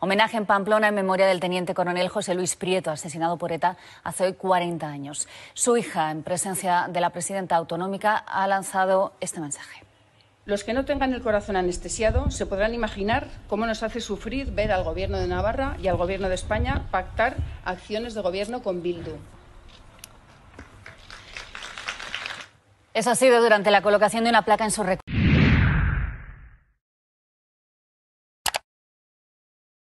Homenaje en Pamplona en memoria del teniente coronel José Luis Prieto, asesinado por ETA hace hoy 40 años. Su hija, en presencia de la presidenta autonómica, ha lanzado este mensaje. Los que no tengan el corazón anestesiado se podrán imaginar cómo nos hace sufrir ver al Gobierno de Navarra y al Gobierno de España pactar acciones de gobierno con Bildu. Eso ha sido durante la colocación de una placa en su recuerdo.